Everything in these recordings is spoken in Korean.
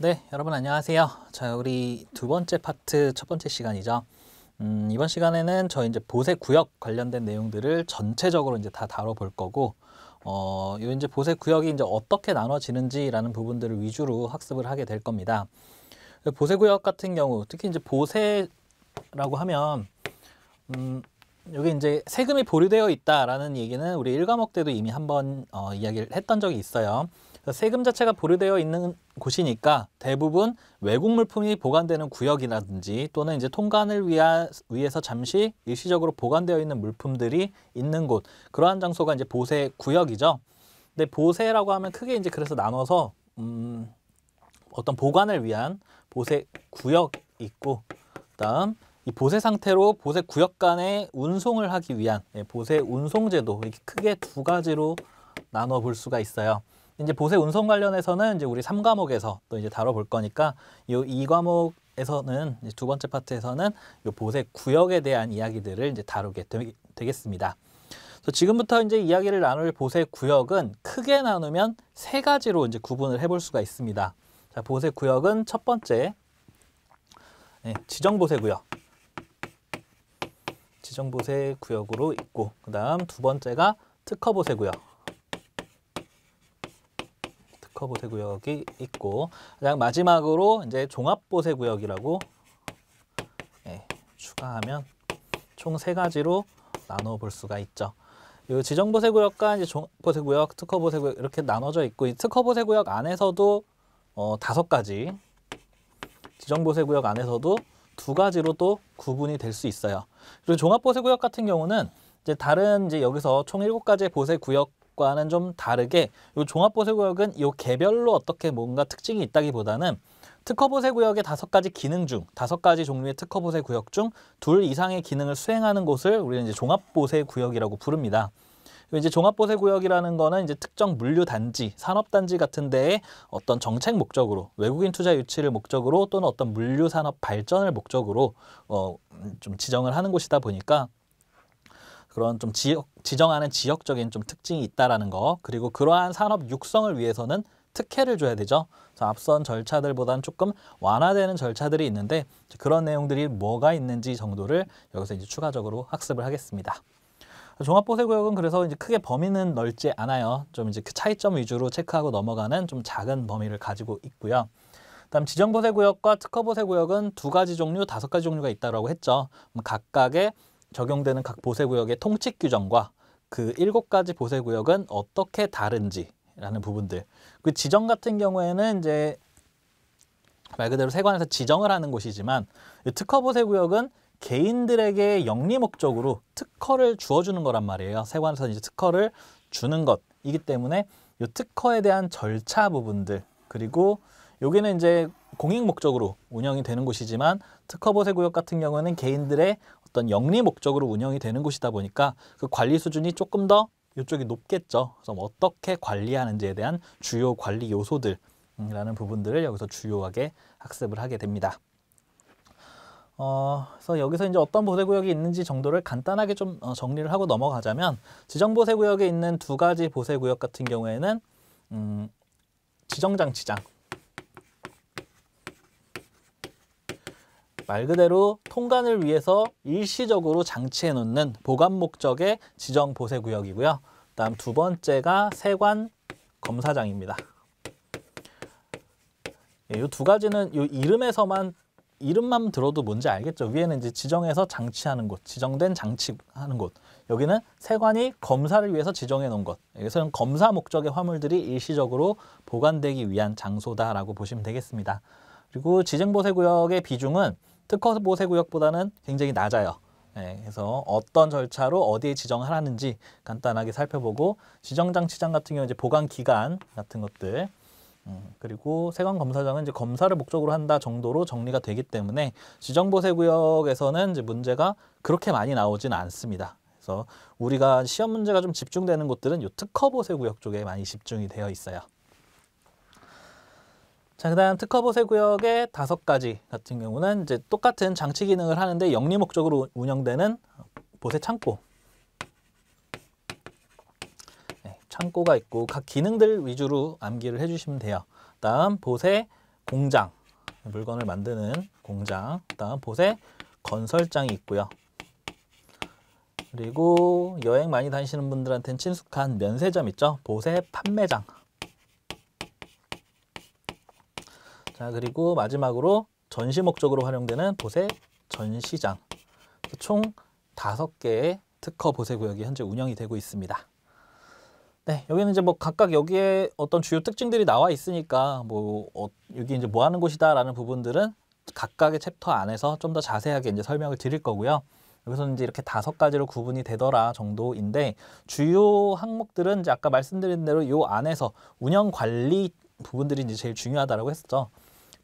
네, 여러분 안녕하세요. 자, 우리 두 번째 파트 첫 번째 시간이죠. 음, 이번 시간에는 저 이제 보세 구역 관련된 내용들을 전체적으로 이제 다 다뤄볼 거고, 어, 요 이제 보세 구역이 이제 어떻게 나눠지는지라는 부분들을 위주로 학습을 하게 될 겁니다. 보세 구역 같은 경우, 특히 이제 보세라고 하면, 음, 여기 이제 세금이 보류되어 있다라는 얘기는 우리 일과목 때도 이미 한 번 어, 이야기를 했던 적이 있어요. 그러니까 세금 자체가 보류되어 있는 곳이니까 대부분 외국 물품이 보관되는 구역이라든지 또는 이제 통관을 위하, 위해서 잠시 일시적으로 보관되어 있는 물품들이 있는 곳 그러한 장소가 이제 보세 구역이죠. 근데 보세라고 하면 크게 이제 그래서 나눠서 음, 어떤 보관을 위한 보세 구역 있고 그다음 이 보세 상태로 보세 구역 간의 운송을 하기 위한 예, 보세 운송제도 이렇게 크게 두 가지로 나눠 볼 수가 있어요. 이제 보세 운송 관련해서는 이제 우리 3과목에서또 이제 다뤄볼 거니까 요 이과목에서는 두 번째 파트에서는 요 보세 구역에 대한 이야기들을 이제 다루게 되, 되겠습니다. 그래서 지금부터 이제 이야기를 나눌 보세 구역은 크게 나누면 세 가지로 이제 구분을 해볼 수가 있습니다. 자, 보세 구역은 첫 번째 네, 지정 보세 구역. 지정 보세 구역으로 있고 그다음 두 번째가 특허 보세 구역. 커보세 구역이 있고 가장 마지막으로 이제 종합보세 구역이라고 예, 추가하면 총 세 가지로 나눠볼 수가 있죠. 이 지정보세 구역과 이제 종보세 구역, 특허 보세 구역 이렇게 나눠져 있고 이 특허 보세 구역 안에서도 어, 다섯 가지 지정 보세 구역 안에서도 두 가지로 또 구분이 될 수 있어요. 그리고 종합 보세 구역 같은 경우는 이제 다른 이제 여기서 총일 가지의 보세 구역 구역과는좀 다르게 이 종합 보세구역은 이 개별로 어떻게 뭔가 특징이 있다기보다는 특허 보세 구역의 다섯 가지 기능 중 다섯 가지 종류의 특허 보세 구역 중 둘 이상의 기능을 수행하는 곳을 우리는 이제 종합 보세 구역이라고 부릅니다. 이제 종합보세구역이라는 거는 이제 특정 물류단지, 산업단지 같은 데에 어떤 정책 목적으로 외국인 투자 유치를 목적으로 또는 어떤 물류산업 발전을 목적으로 어, 음, 좀 지정을 하는 곳이다 보니까 그런 좀 지역, 지정하는 지역적인 좀 특징이 있다라는 거 그리고 그러한 산업 육성을 위해서는 특혜를 줘야 되죠. 앞선 절차들보다는 조금 완화되는 절차들이 있는데 그런 내용들이 뭐가 있는지 정도를 여기서 이제 추가적으로 학습을 하겠습니다. 종합보세구역은 그래서 이제 크게 범위는 넓지 않아요. 좀 이제 그 차이점 위주로 체크하고 넘어가는 좀 작은 범위를 가지고 있고요. 다음 지정보세구역과 특허보세구역은 두 가지 종류, 다섯 가지 종류가 있다고 했죠. 각각의 적용되는 각 보세 구역의 통칙 규정과 그 일곱 가지 보세 구역은 어떻게 다른지라는 부분들. 그 지정 같은 경우에는 이제 말 그대로 세관에서 지정을 하는 곳이지만 특허 보세 구역은 개인들에게 영리 목적으로 특허를 주어주는 거란 말이에요. 세관에서 이제 특허를 주는 것이기 때문에 이 특허에 대한 절차 부분들 그리고 여기는 이제 공익 목적으로 운영이 되는 곳이지만 특허보세 구역 같은 경우는 개인들의 어떤 영리 목적으로 운영이 되는 곳이다 보니까 그 관리 수준이 조금 더 이쪽이 높겠죠. 그래서 뭐 어떻게 관리하는지에 대한 주요 관리 요소들라는 부분들을 여기서 주요하게 학습을 하게 됩니다. 어, 그래서 여기서 이제 어떤 보세구역이 있는지 정도를 간단하게 좀 어, 정리를 하고 넘어가자면 지정보세구역에 있는 두 가지 보세구역 같은 경우에는 음, 지정장치장 말 그대로 통관을 위해서 일시적으로 장치해 놓는 보관 목적의 지정 보세 구역이고요. 다음 두 번째가 세관 검사장입니다. 이두 예, 가지는 이 이름에서만 이름만 들어도 뭔지 알겠죠. 위에는 이제 지정해서 장치하는 곳, 지정된 장치하는 곳. 여기는 세관이 검사를 위해서 지정해 놓은 것. 여기서는 예, 검사 목적의 화물들이 일시적으로 보관되기 위한 장소다라고 보시면 되겠습니다. 그리고 지정보세 구역의 비중은 특허보세 구역보다는 굉장히 낮아요. 네, 그래서 어떤 절차로 어디에 지정하라는지 간단하게 살펴보고 지정장치장 같은 경우 이제 보관 기간 같은 것들 음, 그리고 세관 검사장은 이제 검사를 목적으로 한다 정도로 정리가 되기 때문에 지정보세 구역에서는 이제 문제가 그렇게 많이 나오지는 않습니다. 그래서 우리가 시험 문제가 좀 집중되는 곳들은 요 특허보세 구역 쪽에 많이 집중이 되어 있어요. 자, 그 다음 특허보세 구역의 다섯 가지 같은 경우는 이제 똑같은 장치 기능을 하는데 영리 목적으로 운영되는 보세 창고. 네, 창고가 있고 각 기능들 위주로 암기를 해주시면 돼요. 다음 보세 공장, 물건을 만드는 공장. 다음 보세 건설장이 있고요. 그리고 여행 많이 다니시는 분들한테는 친숙한 면세점 있죠. 보세 판매장. 자 그리고 마지막으로 전시 목적으로 활용되는 보세 전시장 총 다섯 개의 특허 보세 구역이 현재 운영이 되고 있습니다. 네, 여기는 이제 뭐 각각 여기에 어떤 주요 특징들이 나와 있으니까 뭐 어, 여기 이제 뭐 하는 곳이다라는 부분들은 각각의 챕터 안에서 좀 더 자세하게 이제 설명을 드릴 거고요. 여기서는 이제 이렇게 다섯 가지로 구분이 되더라 정도인데 주요 항목들은 이제 아까 말씀드린 대로 이 안에서 운영 관리 부분들이 이제 제일 중요하다고 했었죠.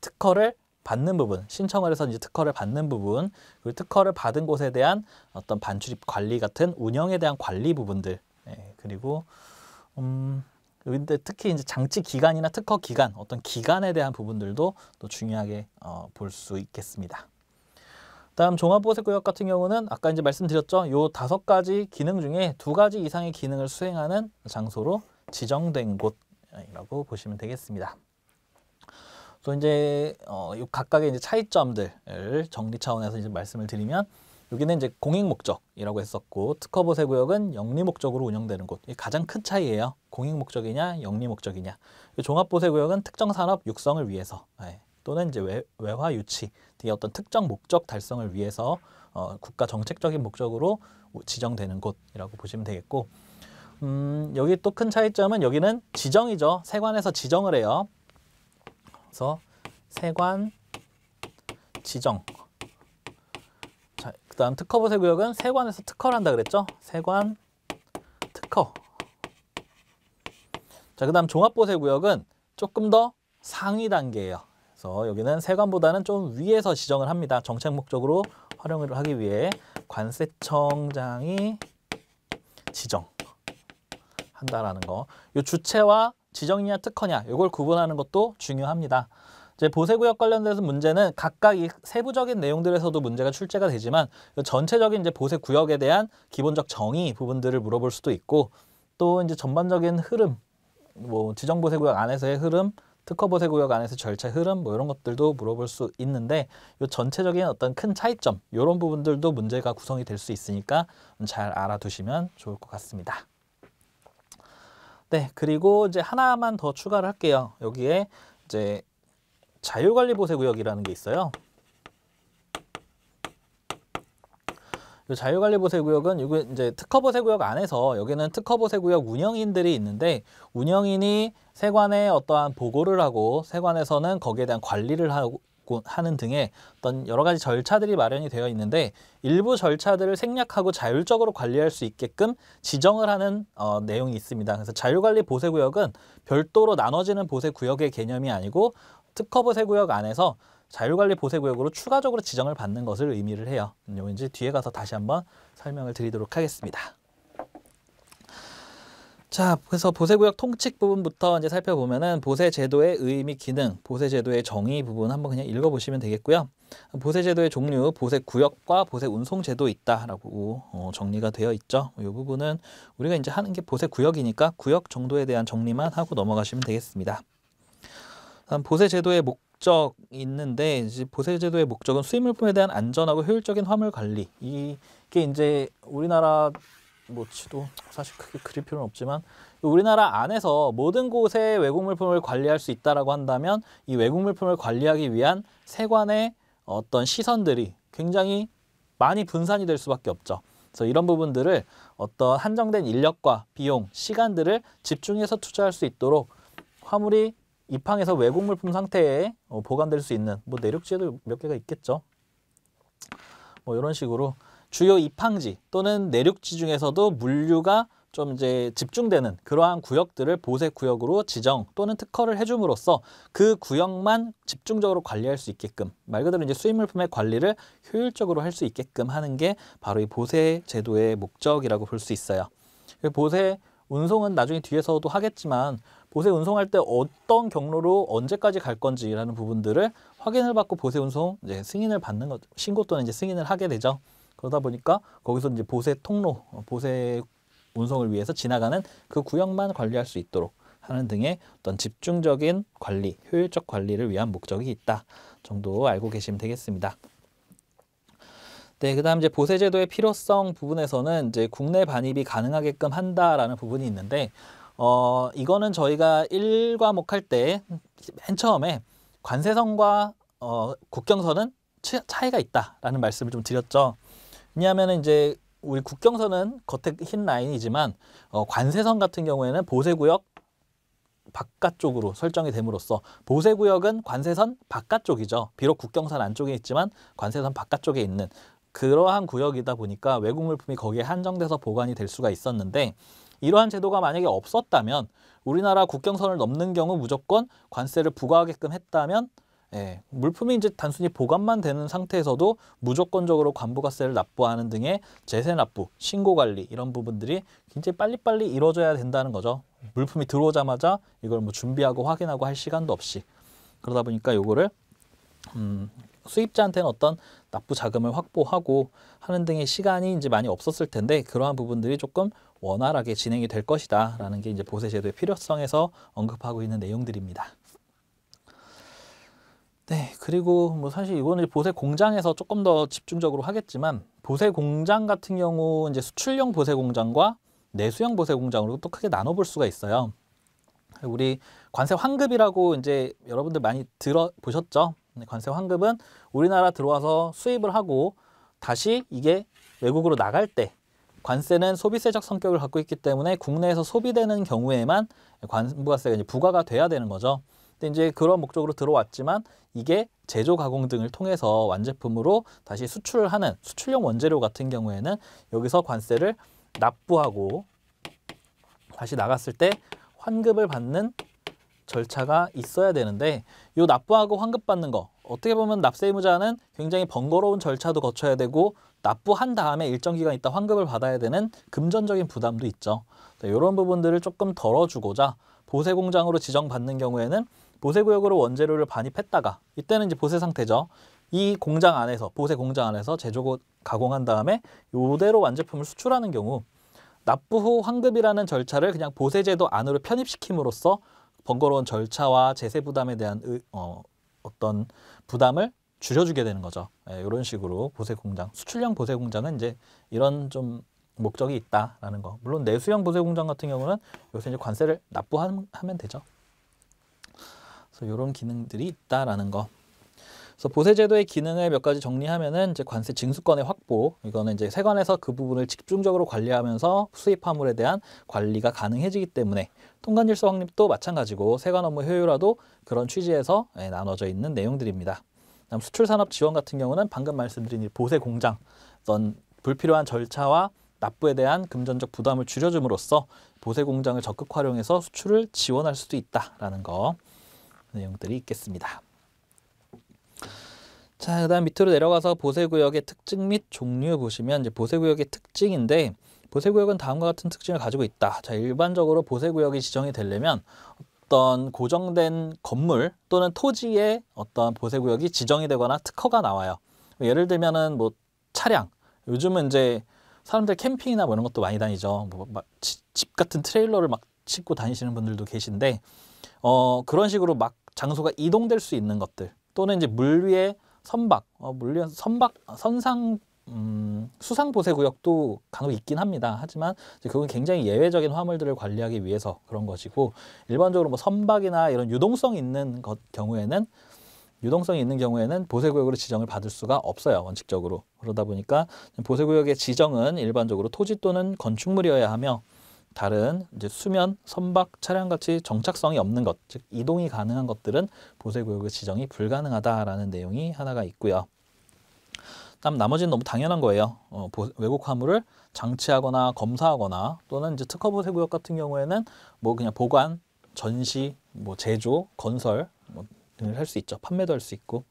특허를 받는 부분, 신청을 해서 이제 특허를 받는 부분, 그리고 특허를 받은 곳에 대한 어떤 반출입 관리 같은 운영에 대한 관리 부분들, 예, 그리고 음, 근데 특히 이제 장치 기간이나 특허 기간, 어떤 기간에 대한 부분들도 또 중요하게 어, 볼수 있겠습니다. 다음 종합보호구역 같은 경우는 아까 이제 말씀드렸죠. 요 다섯 가지 기능 중에 두 가지 이상의 기능을 수행하는 장소로 지정된 곳이라고 보시면 되겠습니다. 그래서 이제 어, 각각의 이제 차이점들을 정리 차원에서 이제 말씀을 드리면 여기는 이제 공익 목적이라고 했었고 특허보세 구역은 영리 목적으로 운영되는 곳. 이 가장 큰 차이예요. 공익 목적이냐 영리 목적이냐. 종합보세 구역은 특정 산업 육성을 위해서 예. 또는 이제 외, 외화 유치 등의 어떤 특정 목적 달성을 위해서 어, 국가 정책적인 목적으로 지정되는 곳이라고 보시면 되겠고 음, 여기 또 큰 차이점은 여기는 지정이죠. 세관에서 지정을 해요. 그래서 세관 지정 자, 그 다음 특허보세 구역은 세관에서 특허를 한다 그랬죠? 세관 특허 자, 그 다음 종합보세 구역은 조금 더 상위 단계예요. 그래서 여기는 세관보다는 좀 위에서 지정을 합니다. 정책 목적으로 활용을 하기 위해 관세청장이 지정한다라는 거. 이 주체와 지정이냐 특허냐 이걸 구분하는 것도 중요합니다. 이제 보세구역 관련돼서 문제는 각각 이 세부적인 내용들에서도 문제가 출제가 되지만 그 전체적인 이제 보세구역에 대한 기본적 정의 부분들을 물어볼 수도 있고 또 이제 전반적인 흐름 뭐 지정 보세구역 안에서의 흐름 특허 보세구역 안에서 절차 흐름 뭐 이런 것들도 물어볼 수 있는데 이 전체적인 어떤 큰 차이점 이런 부분들도 문제가 구성이 될 수 있으니까 잘 알아두시면 좋을 것 같습니다. 네, 그리고 이제 하나만 더 추가를 할게요. 여기에 이제 자율관리보세구역이라는 게 있어요. 자율관리보세구역은 이제 특허보세구역 안에서 여기는 특허보세구역 운영인들이 있는데 운영인이 세관에 어떠한 보고를 하고 세관에서는 거기에 대한 관리를 하고 하는 등의 어떤 여러 가지 절차들이 마련이 되어 있는데 일부 절차들을 생략하고 자율적으로 관리할 수 있게끔 지정을 하는 어, 내용이 있습니다. 그래서 자율관리 보세구역은 별도로 나눠지는 보세구역의 개념이 아니고 특허보세구역 안에서 자율관리 보세구역으로 추가적으로 지정을 받는 것을 의미를 해요. 이제 뒤에 가서 다시 한번 설명을 드리도록 하겠습니다. 자, 그래서 보세구역 통칙 부분부터 이제 살펴보면은 보세제도의 의미, 기능, 보세제도의 정의 부분 한번 그냥 읽어보시면 되겠고요. 보세제도의 종류, 보세구역과 보세운송제도 있다라고 어, 정리가 되어 있죠. 이 부분은 우리가 이제 하는 게 보세구역이니까 구역 정도에 대한 정리만 하고 넘어가시면 되겠습니다. 다음 보세제도의 목 목적 있는데 이제 보세제도의 목적은 수입물품에 대한 안전하고 효율적인 화물 관리 이게 이제 우리나라 뭐치도 사실 크게 그릴 필요는 없지만 우리나라 안에서 모든 곳에 외국 물품을 관리할 수 있다라고 한다면 이 외국 물품을 관리하기 위한 세관의 어떤 시선들이 굉장히 많이 분산이 될 수밖에 없죠. 그래서 이런 부분들을 어떤 한정된 인력과 비용, 시간들을 집중해서 투자할 수 있도록 화물이 입항해서 외국 물품 상태에 어, 보관될 수 있는 뭐 내륙지에도 몇 개가 있겠죠. 뭐 이런 식으로 주요 입항지 또는 내륙지 중에서도 물류가 좀 이제 집중되는 그러한 구역들을 보세 구역으로 지정 또는 특허를 해줌으로써 그 구역만 집중적으로 관리할 수 있게끔 말 그대로 이제 수입 물품의 관리를 효율적으로 할 수 있게끔 하는 게 바로 이 보세 제도의 목적이라고 볼 수 있어요. 그 보세 운송은 나중에 뒤에서도 하겠지만 보세 운송할 때 어떤 경로로 언제까지 갈 건지라는 부분들을 확인을 받고 보세 운송 이제 승인을 받는 것 신고 또는 이제 승인을 하게 되죠. 그러다 보니까 거기서 이제 보세 통로, 어, 보세 운송을 위해서 지나가는 그 구역만 관리할 수 있도록 하는 등의 어떤 집중적인 관리, 효율적 관리를 위한 목적이 있다 정도 알고 계시면 되겠습니다. 네, 그다음 이제 보세 제도의 필요성 부분에서는 이제 국내 반입이 가능하게끔 한다라는 부분이 있는데 어, 이거는 저희가 일과목 할 때 맨 처음에 관세선과 어, 국경선은 차이가 있다라는 말씀을 좀 드렸죠. 왜냐하면 이제 우리 국경선은 겉에 흰 라인이지만 어, 관세선 같은 경우에는 보세구역 바깥쪽으로 설정이 됨으로써 보세구역은 관세선 바깥쪽이죠. 비록 국경선 안쪽에 있지만 관세선 바깥쪽에 있는 그러한 구역이다 보니까 외국 물품이 거기에 한정돼서 보관이 될 수가 있었는데 이러한 제도가 만약에 없었다면 우리나라 국경선을 넘는 경우 무조건 관세를 부과하게끔 했다면 예, 물품이 이제 단순히 보관만 되는 상태에서도 무조건적으로 관부가세를 납부하는 등의 재세 납부, 신고 관리 이런 부분들이 굉장히 빨리빨리 이루어져야 된다는 거죠. 물품이 들어오자마자 이걸 뭐 준비하고 확인하고 할 시간도 없이 그러다 보니까 요거를 음, 수입자한테는 어떤 납부 자금을 확보하고 하는 등의 시간이 이제 많이 없었을 텐데 그러한 부분들이 조금 원활하게 진행이 될 것이다라는 게 이제 보세 제도의 필요성에서 언급하고 있는 내용들입니다. 네, 그리고 뭐 사실 이거는 보세 공장에서 조금 더 집중적으로 하겠지만 보세 공장 같은 경우 이제 수출용 보세 공장과 내수용 보세 공장으로 또 크게 나눠볼 수가 있어요. 우리 관세 환급이라고 이제 여러분들 많이 들어보셨죠? 네, 관세 환급은 우리나라 들어와서 수입을 하고 다시 이게 외국으로 나갈 때 관세는 소비세적 성격을 갖고 있기 때문에 국내에서 소비되는 경우에만 관부가세가 이제 부과가 돼야 되는 거죠. 근데 이제 그런 목적으로 들어왔지만 이게 제조 가공 등을 통해서 완제품으로 다시 수출하는 수출용 원재료 같은 경우에는 여기서 관세를 납부하고 다시 나갔을 때 환급을 받는 절차가 있어야 되는데 이 납부하고 환급받는 거 어떻게 보면 납세의무자는 굉장히 번거로운 절차도 거쳐야 되고 납부한 다음에 일정 기간 있다 환급을 받아야 되는 금전적인 부담도 있죠. 이런 부분들을 조금 덜어주고자 보세공장으로 지정받는 경우에는 보세 구역으로 원재료를 반입했다가 이때는 이제 보세 상태죠. 이 공장 안에서 보세 공장 안에서 제조 가공한 다음에 요대로 완제품을 수출하는 경우 납부 후 환급이라는 절차를 그냥 보세제도 안으로 편입시킴으로써 번거로운 절차와 제세 부담에 대한 의, 어, 어떤 부담을 줄여주게 되는 거죠. 예, 이런 식으로 보세 공장, 수출형 보세 공장은 이제 이런 좀 목적이 있다라는 거. 물론 내수형 보세 공장 같은 경우는 요새 이제 관세를 납부하면 되죠. 그래서 이런 기능들이 있다라는 거. 그래서 보세 제도의 기능을 몇 가지 정리하면은 이제 관세 징수권의 확보 이거는 이제 세관에서 그 부분을 집중적으로 관리하면서 수입 화물에 대한 관리가 가능해지기 때문에 통관 질서 확립도 마찬가지고 세관 업무 효율화도 그런 취지에서 예, 나눠져 있는 내용들입니다. 다음 수출 산업 지원 같은 경우는 방금 말씀드린 보세 공장 어떤 불필요한 절차와 납부에 대한 금전적 부담을 줄여줌으로써 보세 공장을 적극 활용해서 수출을 지원할 수도 있다라는 거. 내용들이 있겠습니다. 자, 그다음 밑으로 내려가서 보세 구역의 특징 및 종류 보시면 이제 보세 구역의 특징인데 보세 구역은 다음과 같은 특징을 가지고 있다. 자, 일반적으로 보세 구역이 지정이 되려면 어떤 고정된 건물 또는 토지에 어떤 보세 구역이 지정이 되거나 특허가 나와요. 예를 들면은 뭐 차량 요즘은 이제 사람들 캠핑이나 뭐 이런 것도 많이 다니죠. 뭐막집 같은 트레일러를 막 싣고 다니시는 분들도 계신데 어 그런 식으로 막 장소가 이동될 수 있는 것들 또는 이제 물 위에 선박, 어, 물 위에 선박 선상 음, 수상 보세 구역도 간혹 있긴 합니다. 하지만 그건 굉장히 예외적인 화물들을 관리하기 위해서 그런 것이고 일반적으로 뭐 선박이나 이런 유동성 있는 것 경우에는 유동성이 있는 경우에는 보세구역으로 지정을 받을 수가 없어요. 원칙적으로. 그러다 보니까 보세구역의 지정은 일반적으로 토지 또는 건축물이어야 하며 다른 이제 수면, 선박, 차량 같이 정착성이 없는 것, 즉 이동이 가능한 것들은 보세구역의 지정이 불가능하다라는 내용이 하나가 있고요. 다음 나머지는 너무 당연한 거예요. 어, 보, 외국 화물을 장치하거나 검사하거나 또는 이제 특허 보세구역 같은 경우에는 뭐 그냥 보관, 전시, 뭐 제조, 건설 뭐 등을 할 수 있죠. 판매도 할 수 있고.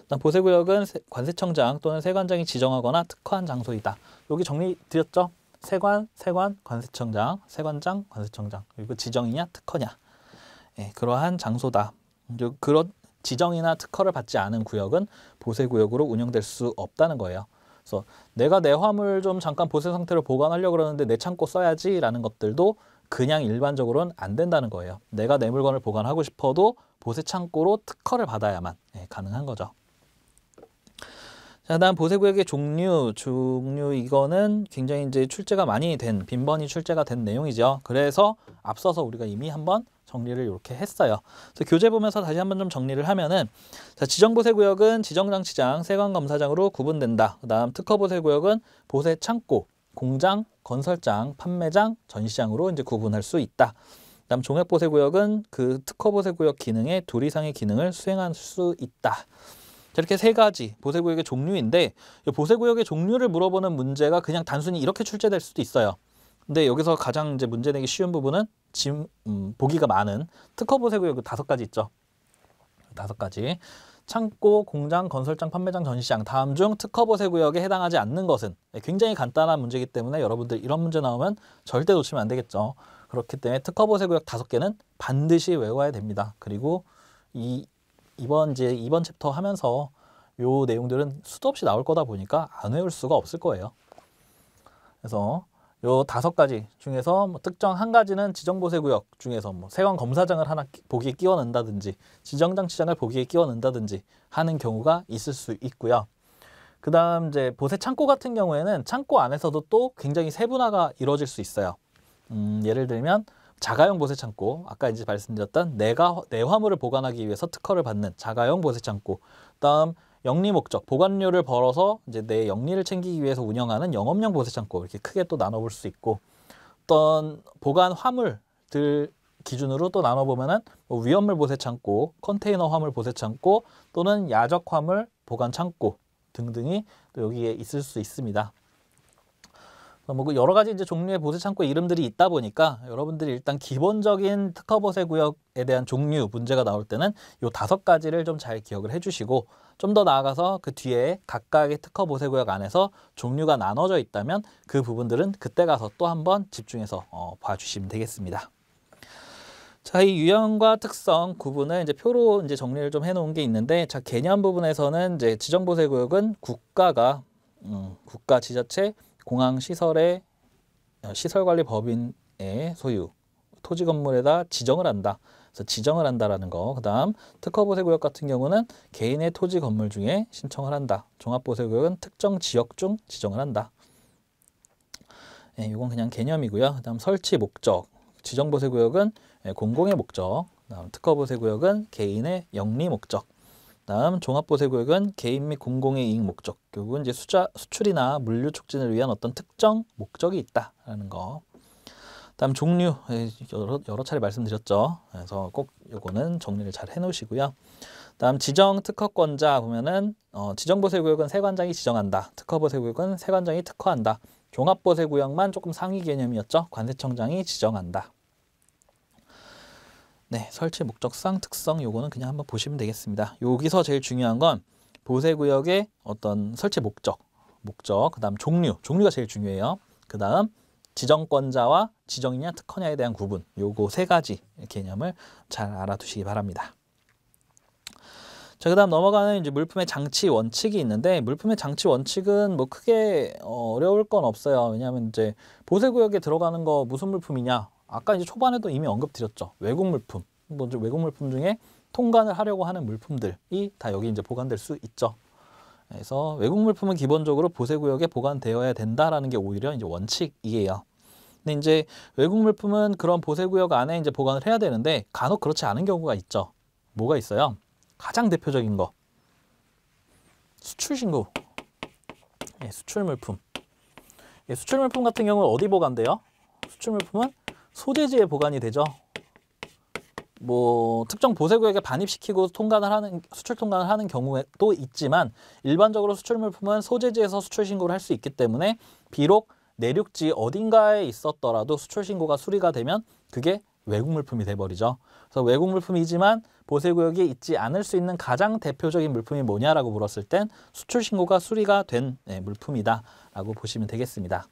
일단 보세구역은 관세청장 또는 세관장이 지정하거나 특허한 장소이다. 여기 정리 드렸죠? 세관, 세관, 관세청장, 세관장, 관세청장 그리고 지정이냐 특허냐 예, 그러한 장소다. 그런 지정이나 특허를 받지 않은 구역은 보세구역으로 운영될 수 없다는 거예요. 그래서 내가 내 화물 좀 잠깐 보세 상태로 보관하려고 그러는데 내 창고 써야지 라는 것들도 그냥 일반적으로는 안 된다는 거예요. 내가 내 물건을 보관하고 싶어도 보세 창고로 특허를 받아야만 예, 가능한 거죠. 다음 아, 보세구역의 종류, 종류 이거는 굉장히 이제 출제가 많이 된, 빈번히 출제가 된 내용이죠. 그래서 앞서서 우리가 이미 한번 정리를 이렇게 했어요. 그래서 교재 보면서 다시 한번 좀 정리를 하면은 자, 지정보세구역은 지정장치장, 세관검사장으로 구분된다. 그 다음 특허보세구역은 보세창고, 공장, 건설장, 판매장, 전시장으로 이제 구분할 수 있다. 그다음 종합보세구역은 그 특허보세구역 기능의 둘 이상의 기능을 수행할 수 있다. 자, 이렇게 세 가지 보세구역의 종류인데 보세구역의 종류를 물어보는 문제가 그냥 단순히 이렇게 출제될 수도 있어요. 근데 여기서 가장 이제 문제 내기 쉬운 부분은 지금 음, 보기가 많은 특허 보세구역 다섯 가지 있죠. 다섯 가지. 창고, 공장, 건설장, 판매장, 전시장 다음 중 특허 보세 구역에 해당하지 않는 것은 네, 굉장히 간단한 문제이기 때문에 여러분들 이런 문제 나오면 절대 놓치면 안 되겠죠. 그렇기 때문에 특허 보세 구역 다섯 개는 반드시 외워야 됩니다. 그리고 이 이번 이제 이번 챕터 하면서 요 내용들은 수도 없이 나올 거다 보니까 안 외울 수가 없을 거예요. 그래서 요 다섯 가지 중에서 뭐 특정 한 가지는 지정보세 구역 중에서 뭐 세관 검사장을 하나 보기에 끼워 넣는다든지 지정장치장을 보기에 끼워 넣는다든지 하는 경우가 있을 수 있고요. 그다음 이제 보세 창고 같은 경우에는 창고 안에서도 또 굉장히 세분화가 이루어질 수 있어요. 음, 예를 들면 자가용 보세 창고, 아까 이제 말씀드렸던 내가 내 화물을 보관하기 위해서 특허를 받는 자가용 보세 창고, 다음 영리 목적, 보관료를 벌어서 이제 내 영리를 챙기기 위해서 운영하는 영업용 보세 창고 이렇게 크게 또 나눠볼 수 있고 어떤 보관 화물들 기준으로 또 나눠보면은 뭐 위험물 보세 창고, 컨테이너 화물 보세 창고 또는 야적 화물 보관 창고 등등이 또 여기에 있을 수 있습니다. 어, 뭐 그 여러 가지 이제 종류의 보세 창고 이름들이 있다 보니까 여러분들이 일단 기본적인 특허 보세 구역에 대한 종류 문제가 나올 때는 요 다섯 가지를 좀 잘 기억을 해주시고 좀 더 나아가서 그 뒤에 각각의 특허 보세 구역 안에서 종류가 나눠져 있다면 그 부분들은 그때 가서 또 한번 집중해서 어, 봐주시면 되겠습니다. 자, 이 유형과 특성 구분을 이제 표로 이제 정리를 좀 해놓은 게 있는데, 자 개념 부분에서는 이제 지정보세 구역은 국가가 음, 국가 지자체 공항 시설의 어, 시설관리법인의 소유 토지 건물에다 지정을 한다. 그래서 지정을 한다라는 거. 그다음 특허보세구역 같은 경우는 개인의 토지 건물 중에 신청을 한다. 종합보세구역은 특정 지역 중 지정을 한다. 예, 이건 그냥 개념이고요. 그다음 설치 목적. 지정보세구역은 예, 공공의 목적. 그다음 특허보세구역은 개인의 영리 목적. 다음 종합보세구역은 개인 및 공공의 이익 목적 결국은 이제 수자, 수출이나 물류 촉진을 위한 어떤 특정 목적이 있다라는 거. 다음 종류 예, 여러, 여러 차례 말씀드렸죠. 그래서 꼭 요거는 정리를 잘 해놓으시고요. 다음 지정 특허권자 보면은 어, 지정보세구역은 세관장이 지정한다. 특허보세구역은 세관장이 특허한다. 종합보세구역만 조금 상위 개념이었죠. 관세청장이 지정한다. 네, 설치 목적상 특성 요거는 그냥 한번 보시면 되겠습니다. 여기서 제일 중요한 건 보세 구역의 어떤 설치 목적, 목적, 그다음 종류, 종류가 제일 중요해요. 그다음 지정권자와 지정이냐 특허냐에 대한 구분, 요거 세 가지 개념을 잘 알아두시기 바랍니다. 자, 그다음 넘어가는 이제 물품의 장치 원칙이 있는데 물품의 장치 원칙은 뭐 크게 어려울 건 없어요. 왜냐하면 이제 보세 구역에 들어가는 거 무슨 물품이냐 아까 이제 초반에도 이미 언급드렸죠. 외국 물품. 먼저 뭐 외국 물품 중에 통관을 하려고 하는 물품들이 다 여기 이제 보관될 수 있죠. 그래서 외국 물품은 기본적으로 보세 구역에 보관되어야 된다라는 게 오히려 이제 원칙이에요. 근데 이제 외국 물품은 그런 보세 구역 안에 이제 보관을 해야 되는데 간혹 그렇지 않은 경우가 있죠. 뭐가 있어요? 가장 대표적인 거 수출 신고 예, 수출 물품 예, 수출 물품 같은 경우는 어디 보관돼요? 수출 물품은 소재지에 보관이 되죠. 뭐 특정 보세구역에 반입시키고 통관을 하는 수출 통관을 하는 경우에도 있지만 일반적으로 수출 물품은 소재지에서 수출 신고를 할 수 있기 때문에 비록 내륙지 어딘가에 있었더라도 수출 신고가 수리가 되면 그게 외국 물품이 돼버리죠. 그래서 외국 물품이지만 보세구역에 있지 않을 수 있는 가장 대표적인 물품이 뭐냐라고 물었을 땐 수출 신고가 수리가 된 네, 물품이다라고 보시면 되겠습니다.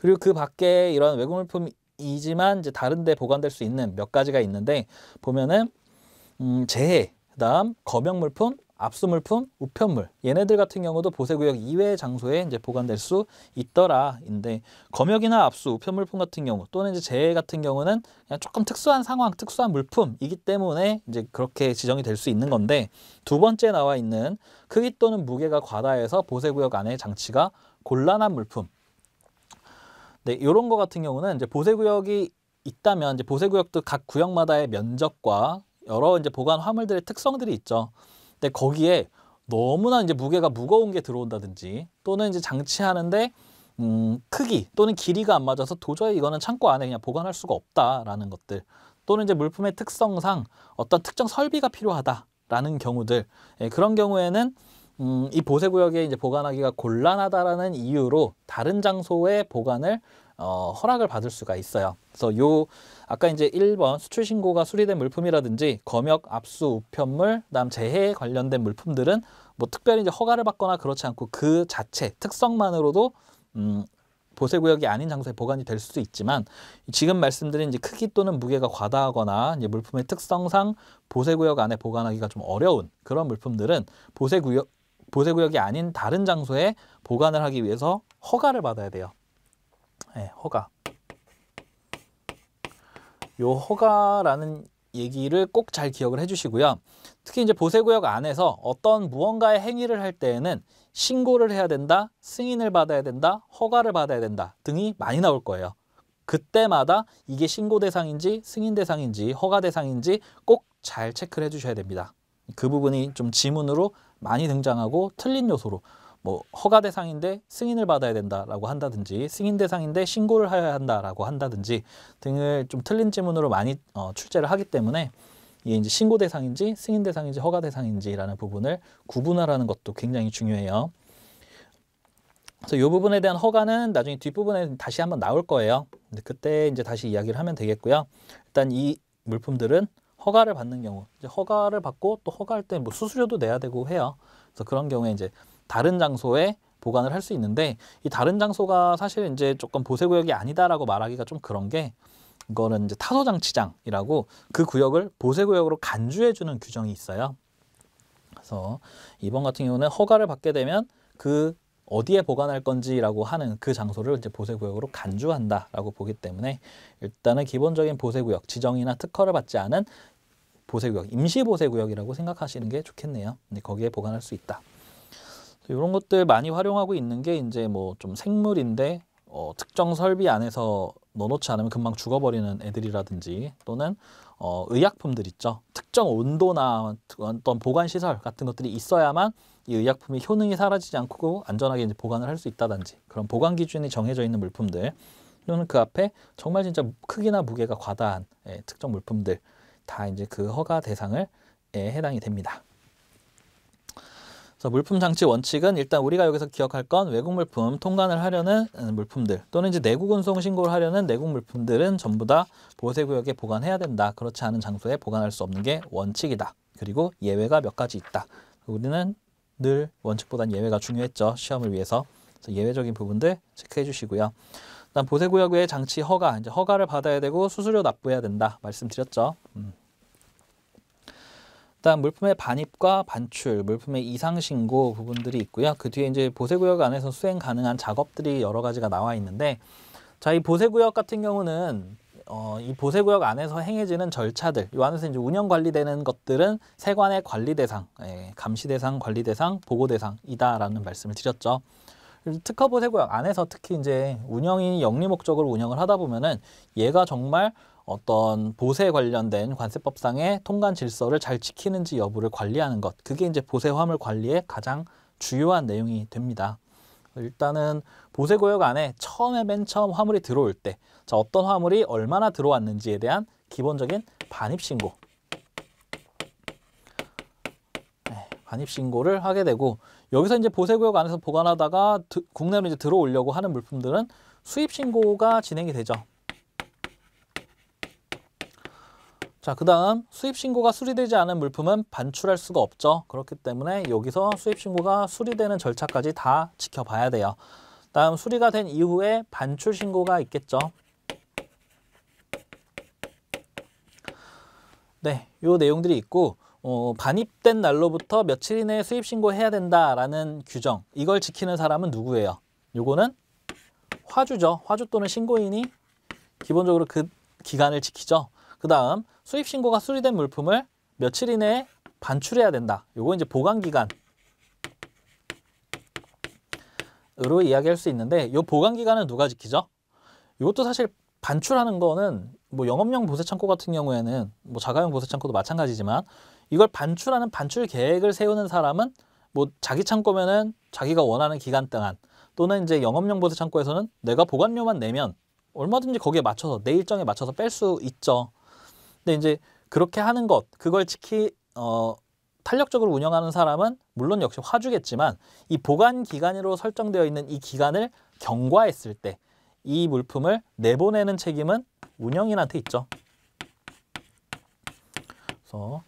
그리고 그 밖에 이런 외국 물품 이지만 이제 다른데 보관될 수 있는 몇 가지가 있는데 보면은 음, 재해, 그다음 검역 물품, 압수물품, 우편물 얘네들 같은 경우도 보세구역 이외의 장소에 이제 보관될 수 있더라인데 검역이나 압수, 우편물품 같은 경우 또는 이제 재해 같은 경우는 그냥 조금 특수한 상황, 특수한 물품이기 때문에 이제 그렇게 지정이 될 수 있는 건데 두 번째 나와 있는 크기 또는 무게가 과다해서 보세구역 안에 장치가 곤란한 물품 네, 이런 거 같은 경우는 이제 보세 구역이 있다면 이제 보세 구역도 각 구역마다의 면적과 여러 이제 보관 화물들의 특성들이 있죠. 근데 거기에 너무나 이제 무게가 무거운 게 들어온다든지 또는 이제 장치하는데 음, 크기 또는 길이가 안 맞아서 도저히 이거는 창고 안에 그냥 보관할 수가 없다라는 것들 또는 이제 물품의 특성상 어떤 특정 설비가 필요하다라는 경우들 예, 그런 경우에는 음, 이 보세 구역에 이제 보관하기가 곤란하다라는 이유로 다른 장소에 보관을 어, 허락을 받을 수가 있어요. 그래서 요 아까 이제 1번 수출 신고가 수리된 물품이라든지 검역, 압수, 우편물, 그다음 재해에 관련된 물품들은 뭐 특별히 이제 허가를 받거나 그렇지 않고 그 자체 특성만으로도 음, 보세 구역이 아닌 장소에 보관이 될 수도 있지만 지금 말씀드린 이제 크기 또는 무게가 과다하거나 이제 물품의 특성상 보세 구역 안에 보관하기가 좀 어려운 그런 물품들은 보세 구역 보세구역이 아닌 다른 장소에 보관을 하기 위해서 허가를 받아야 돼요. 네, 허가. 요 허가라는 얘기를 꼭 잘 기억을 해주시고요. 특히 이제 보세구역 안에서 어떤 무언가의 행위를 할 때에는 신고를 해야 된다, 승인을 받아야 된다, 허가를 받아야 된다 등이 많이 나올 거예요. 그때마다 이게 신고 대상인지 승인 대상인지 허가 대상인지 꼭 잘 체크를 해주셔야 됩니다. 그 부분이 좀 지문으로 많이 등장하고 틀린 요소로 뭐 허가 대상인데 승인을 받아야 된다라고 한다든지 승인 대상인데 신고를 해야 한다라고 한다든지 등을 좀 틀린 지문으로 많이 어, 출제를 하기 때문에 이게 이제 신고 대상인지 승인 대상인지 허가 대상인지라는 부분을 구분하라는 것도 굉장히 중요해요. 그래서 이 부분에 대한 허가는 나중에 뒷부분에 다시 한번 나올 거예요. 근데 그때 이제 다시 이야기를 하면 되겠고요. 일단 이 물품들은 허가를 받는 경우 이제 허가를 받고 또 허가할 때 뭐 수수료도 내야 되고 해요. 그래서 그런 경우에 이제 다른 장소에 보관을 할 수 있는데 이 다른 장소가 사실 이제 조금 보세 구역이 아니다라고 말하기가 좀 그런 게 이거는 이제 타소장치장이라고 그 구역을 보세 구역으로 간주해 주는 규정이 있어요. 그래서 이번 같은 경우는 허가를 받게 되면 그 어디에 보관할 건지라고 하는 그 장소를 이제 보세구역으로 간주한다라고 보기 때문에 일단은 기본적인 보세구역 지정이나 특허를 받지 않은 보세구역, 임시보세구역이라고 생각하시는 게 좋겠네요. 근데 거기에 보관할 수 있다. 이런 것들 많이 활용하고 있는 게 이제 뭐 좀 생물인데 어, 특정 설비 안에서 넣어놓지 않으면 금방 죽어버리는 애들이라든지 또는 어, 의약품들 있죠. 특정 온도나 어떤 보관시설 같은 것들이 있어야만 이 의약품이 효능이 사라지지 않고 안전하게 이제 보관을 할 수 있다든지 그런 보관 기준이 정해져 있는 물품들 또는 그 앞에 정말 진짜 크기나 무게가 과다한 예, 특정 물품들 다 이제 그 허가 대상을 에 예, 해당이 됩니다. 그래서 물품 장치 원칙은 일단 우리가 여기서 기억할 건 외국 물품 통관을 하려는 음, 물품들 또는 이제 내국 운송 신고를 하려는 내국 물품들은 전부 다 보세 구역에 보관해야 된다. 그렇지 않은 장소에 보관할 수 없는 게 원칙이다. 그리고 예외가 몇 가지 있다. 우리는 늘 원칙보단 예외가 중요했죠. 시험을 위해서. 서그래 예외적인 부분들 체크해 주시고요. 일단 보세구역의 장치 허가 이제 허가를 받아야 되고 수수료 납부해야 된다 말씀드렸죠. 음. 일단 물품의 반입과 반출, 물품의 이상 신고 부분들이 있고요. 그 뒤에 이제 보세구역 안에서 수행 가능한 작업들이 여러 가지가 나와 있는데, 자 이 보세구역 같은 경우는 어, 이 보세구역 안에서 행해지는 절차들, 이 안에서 이제 운영 관리되는 것들은 세관의 관리 대상, 예, 감시 대상, 관리 대상, 보고 대상이다라는 말씀을 드렸죠. 특허보세구역 안에서 특히 이제 운영이 영리 목적으로 운영을 하다 보면은 얘가 정말 어떤 보세 관련된 관세법상의 통관 질서를 잘 지키는지 여부를 관리하는 것 그게 이제 보세 화물 관리의 가장 주요한 내용이 됩니다. 일단은 보세 구역 안에 처음에 맨 처음 화물이 들어올 때 자, 어떤 화물이 얼마나 들어왔는지에 대한 기본적인 반입 신고 네, 반입 신고를 하게 되고 여기서 이제 보세구역 안에서 보관하다가 드, 국내로 이제 들어오려고 하는 물품들은 수입 신고가 진행이 되죠. 자, 그 다음 수입 신고가 수리되지 않은 물품은 반출할 수가 없죠. 그렇기 때문에 여기서 수입 신고가 수리되는 절차까지 다 지켜봐야 돼요. 다음 수리가 된 이후에 반출 신고가 있겠죠. 네, 요 내용들이 있고 어, 반입된 날로부터 며칠 이내에 수입 신고해야 된다라는 규정 이걸 지키는 사람은 누구예요? 요거는 화주죠. 화주 또는 신고인이 기본적으로 그 기간을 지키죠. 그 다음 수입 신고가 수리된 물품을 며칠 이내에 반출해야 된다. 요거 이제 보관 기간 으로 이야기할 수 있는데 요 보관 기간은 누가 지키죠? 이것도 사실 반출하는 거는 뭐 영업용 보세 창고 같은 경우에는 뭐 자가용 보세 창고도 마찬가지지만 이걸 반출하는 반출 계획을 세우는 사람은 뭐 자기 창고면은 자기가 원하는 기간 동안 또는 이제 영업용 보드 창고에서는 내가 보관료만 내면 얼마든지 거기에 맞춰서 내 일정에 맞춰서 뺄 수 있죠. 근데 이제 그렇게 하는 것 그걸 지키 어 탄력적으로 운영하는 사람은 물론 역시 화주겠지만 이 보관 기간으로 설정되어 있는 이 기간을 경과했을 때 이 물품을 내보내는 책임은 운영인한테 있죠. 그래서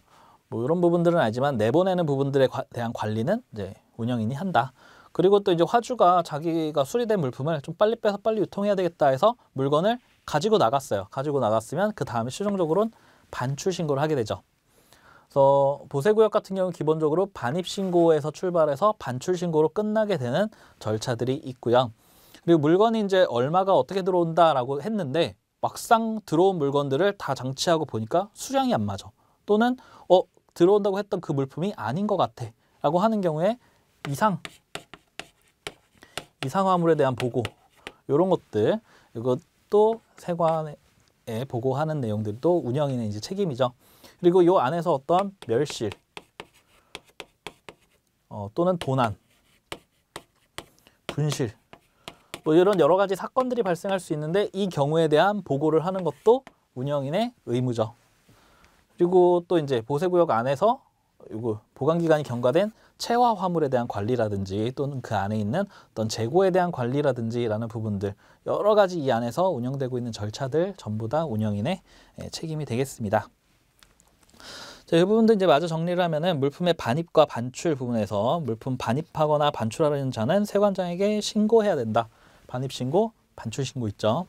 뭐 이런 부분들은 알지만 내보내는 부분들에 대한 관리는 이제 운영인이 한다. 그리고 또 이제 화주가 자기가 수리된 물품을 좀 빨리 빼서 빨리 유통해야 되겠다 해서 물건을 가지고 나갔어요. 가지고 나갔으면 그 다음에 최종적으로는 반출 신고를 하게 되죠. 그래서 보세구역 같은 경우 는 기본적으로 반입 신고에서 출발해서 반출 신고로 끝나게 되는 절차들이 있고요. 그리고 물건이 이제 얼마가 어떻게 들어온다라고 했는데 막상 들어온 물건들을 다 장치하고 보니까 수량이 안 맞아. 또는 어 들어온다고 했던 그 물품이 아닌 것 같아 라고 하는 경우에 이상 이상 화물에 대한 보고 이런 것들 이것도 세관에 보고하는 내용들도 운영인의 이제 책임이죠. 그리고 이 안에서 어떤 멸실 어, 또는 도난 분실 뭐 이런 여러 가지 사건들이 발생할 수 있는데 이 경우에 대한 보고를 하는 것도 운영인의 의무죠. 그리고 또 이제 보세구역 안에서 이거 보관 기간이 경과된 체화 화물에 대한 관리라든지 또는 그 안에 있는 어떤 재고에 대한 관리라든지라는 부분들 여러 가지 이 안에서 운영되고 있는 절차들 전부 다 운영인의 예, 책임이 되겠습니다. 자, 이 부분도 이제 마저 정리를 하면은 물품의 반입과 반출 부분에서 물품 반입하거나 반출하는 자는 세관장에게 신고해야 된다. 반입 신고, 반출 신고 있죠.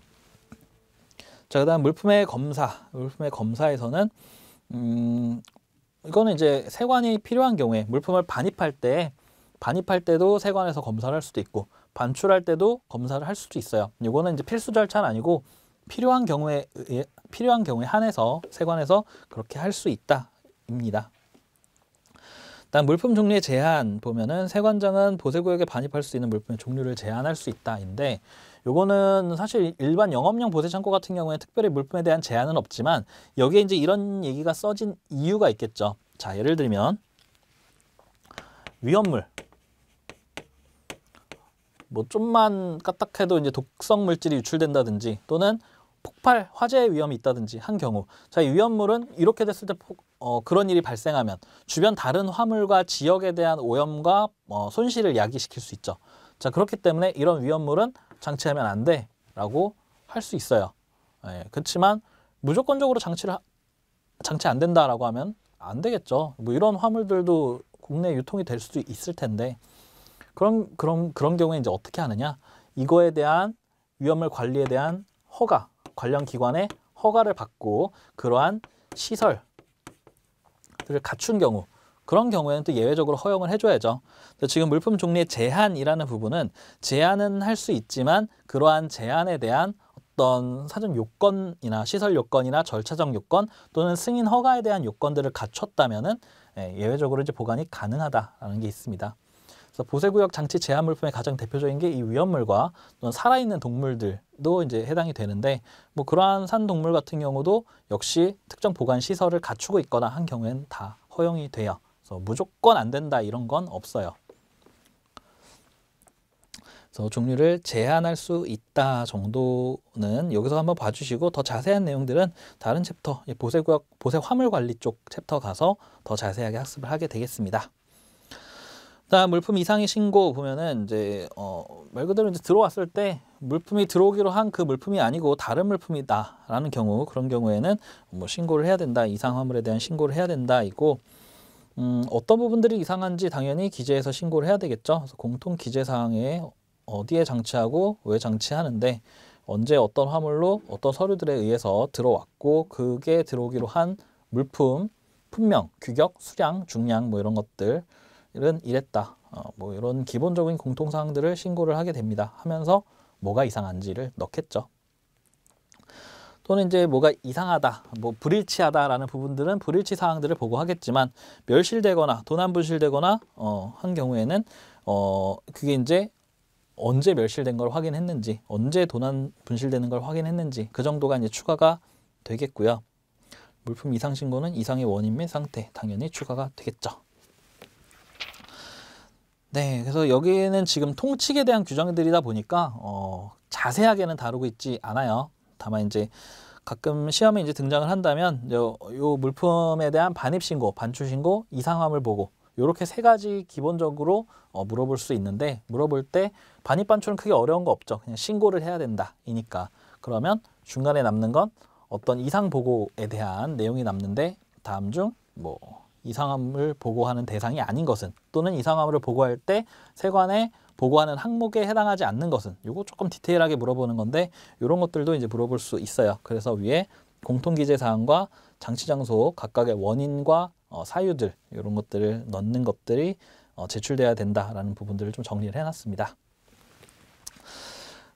자, 그다음 물품의 검사. 물품의 검사에서는 음, 이거는 이제 세관이 필요한 경우에 물품을 반입할 때 반입할 때도 세관에서 검사를 할 수도 있고 반출할 때도 검사를 할 수도 있어요. 이거는 이제 필수 절차는 아니고 필요한 경우에 필요한 경우에 한해서 세관에서 그렇게 할 수 있다입니다. 일단 물품 종류의 제한 보면은 세관장은 보세구역에 반입할 수 있는 물품의 종류를 제한할 수 있다인데 요거는 사실 일반 영업용 보세 창고 같은 경우에 특별히 물품에 대한 제한은 없지만 여기에 이제 이런 얘기가 써진 이유가 있겠죠. 자, 예를 들면 위험물 뭐 좀만 까딱해도 이제 독성 물질이 유출된다든지 또는 폭발 화재의 위험이 있다든지 한 경우 자이 위험물은 이렇게 됐을 때 폭, 어, 그런 일이 발생하면 주변 다른 화물과 지역에 대한 오염과 어, 손실을 야기시킬 수 있죠 자 그렇기 때문에 이런 위험물은 장치하면 안 돼. 라고 할 수 있어요. 예, 그렇지만 무조건적으로 장치를 하, 장치 안 된다라고 하면 안 되겠죠. 뭐 이런 화물들도 국내 유통이 될 수도 있을 텐데 그런 그런 그런 경우에 이제 어떻게 하느냐? 이거에 대한 위험을 관리에 대한 허가 관련 기관의 허가를 받고 그러한 시설을 갖춘 경우 그런 경우에는 또 예외적으로 허용을 해줘야죠. 지금 물품 종류의 제한이라는 부분은 제한은 할 수 있지만 그러한 제한에 대한 어떤 사전 요건이나 시설 요건이나 절차적 요건 또는 승인 허가에 대한 요건들을 갖췄다면은 예, 예외적으로 이제 보관이 가능하다는게 있습니다. 그래서 보세구역 장치 제한 물품의 가장 대표적인 게 이 위험물과 또는 살아있는 동물들도 이제 해당이 되는데 뭐 그러한 산 동물 같은 경우도 역시 특정 보관 시설을 갖추고 있거나 한 경우에는 다 허용이 돼요. 그래서 무조건 안 된다 이런 건 없어요. 그래서 종류를 제한할 수 있다 정도는 여기서 한번 봐주시고 더 자세한 내용들은 다른 챕터 보세구역 보세 화물 관리 쪽 챕터 가서 더 자세하게 학습을 하게 되겠습니다. 자, 물품 이상의 신고 보면은 이제 어, 말 그대로 이제 들어왔을 때 물품이 들어오기로 한 그 물품이 아니고 다른 물품이다라는 경우 그런 경우에는 뭐 신고를 해야 된다 이상 화물에 대한 신고를 해야 된다 이고 음, 어떤 부분들이 이상한지 당연히 기재해서 신고를 해야 되겠죠. 그래서 공통 기재 사항에 어디에 장치하고 왜 장치하는데 언제 어떤 화물로 어떤 서류들에 의해서 들어왔고 그게 들어오기로 한 물품, 품명, 규격, 수량, 중량 뭐 이런 것들은 이랬다. 어, 뭐 이런 기본적인 공통 사항들을 신고를 하게 됩니다. 하면서 뭐가 이상한지를 넣겠죠. 또는 이제 뭐가 이상하다, 뭐 불일치하다라는 부분들은 불일치 사항들을 보고하겠지만 멸실되거나 도난분실되거나 어, 한 경우에는 어, 그게 이제 언제 멸실된 걸 확인했는지, 언제 도난 분실되는 걸 확인했는지 그 정도가 이제 추가가 되겠고요. 물품 이상 신고는 이상의 원인 및 상태 당연히 추가가 되겠죠. 네, 그래서 여기는 에 지금 통칙에 대한 규정들이다 보니까 어, 자세하게는 다루고 있지 않아요. 다만 이제 가끔 시험에 이제 등장을 한다면 요, 요 물품에 대한 반입 신고, 반출 신고, 이상함을 보고 요렇게 세 가지 기본적으로 어, 물어볼 수 있는데 물어볼 때 반입 반출은 크게 어려운 거 없죠. 그냥 신고를 해야 된다. 이니까 그러면 중간에 남는 건 어떤 이상 보고에 대한 내용이 남는데 다음 중 뭐 이상함을 보고하는 대상이 아닌 것은 또는 이상함을 보고할 때세관에 보고하는 항목에 해당하지 않는 것은 이거 조금 디테일하게 물어보는 건데 이런 것들도 이제 물어볼 수 있어요. 그래서 위에 공통기재 사항과 장치장소 각각의 원인과 어, 사유들 이런 것들을 넣는 것들이 어, 제출돼야 된다라는 부분들을 좀 정리를 해놨습니다.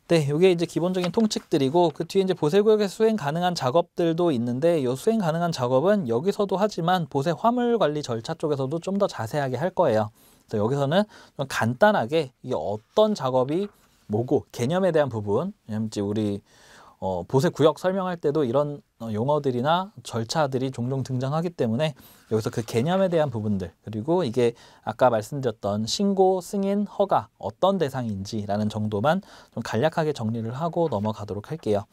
네, 이게 이제 기본적인 통칙들이고 그 뒤에 이제 보세구역에 수행 가능한 작업들도 있는데 이 수행 가능한 작업은 여기서도 하지만 보세 화물 관리 절차 쪽에서도 좀 더 자세하게 할 거예요. 여기서는 좀 간단하게 이게 어떤 작업이 뭐고 개념에 대한 부분 왜냐면 우리 어, 보세 구역 설명할 때도 이런 어, 용어들이나 절차들이 종종 등장하기 때문에 여기서 그 개념에 대한 부분들 그리고 이게 아까 말씀드렸던 신고, 승인, 허가 어떤 대상인지라는 정도만 좀 간략하게 정리를 하고 넘어가도록 할게요.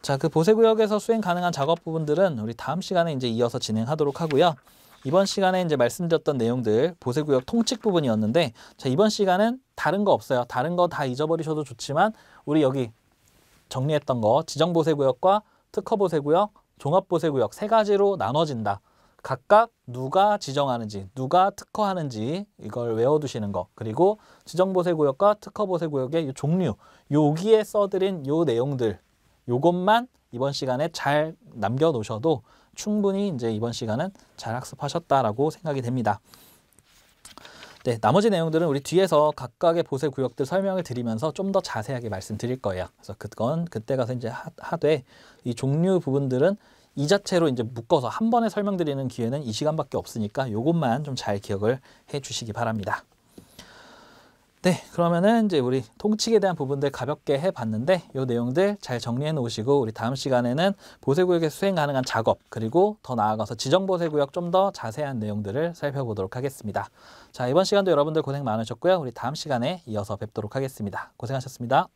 자, 그 보세 구역에서 수행 가능한 작업 부분들은 우리 다음 시간에 이제 이어서 진행하도록 하고요. 이번 시간에 이제 말씀드렸던 내용들 보세구역 통칙 부분이었는데 자 이번 시간은 다른 거 없어요. 다른 거 다 잊어버리셔도 좋지만 우리 여기 정리했던 거 지정보세구역과 특허보세구역, 종합보세구역 세 가지로 나눠진다. 각각 누가 지정하는지, 누가 특허하는지 이걸 외워두시는 거 그리고 지정보세구역과 특허보세구역의 종류 여기에 써드린 요 내용들 요것만 이번 시간에 잘 남겨놓으셔도 충분히 이제 이번 시간은 잘 학습하셨다라고 생각이 됩니다. 네, 나머지 내용들은 우리 뒤에서 각각의 보세 구역들 설명을 드리면서 좀 더 자세하게 말씀드릴 거예요. 그래서 그건 그때 가서 이제 하, 하되 이 종류 부분들은 이 자체로 이제 묶어서 한 번에 설명드리는 기회는 이 시간밖에 없으니까 이것만 좀 잘 기억을 해 주시기 바랍니다. 네, 그러면은 이제 우리 통칙에 대한 부분들 가볍게 해봤는데 이 내용들 잘 정리해 놓으시고 우리 다음 시간에는 보세구역에 수행 가능한 작업 그리고 더 나아가서 지정보세구역 좀 더 자세한 내용들을 살펴보도록 하겠습니다. 자, 이번 시간도 여러분들 고생 많으셨고요. 우리 다음 시간에 이어서 뵙도록 하겠습니다. 고생하셨습니다.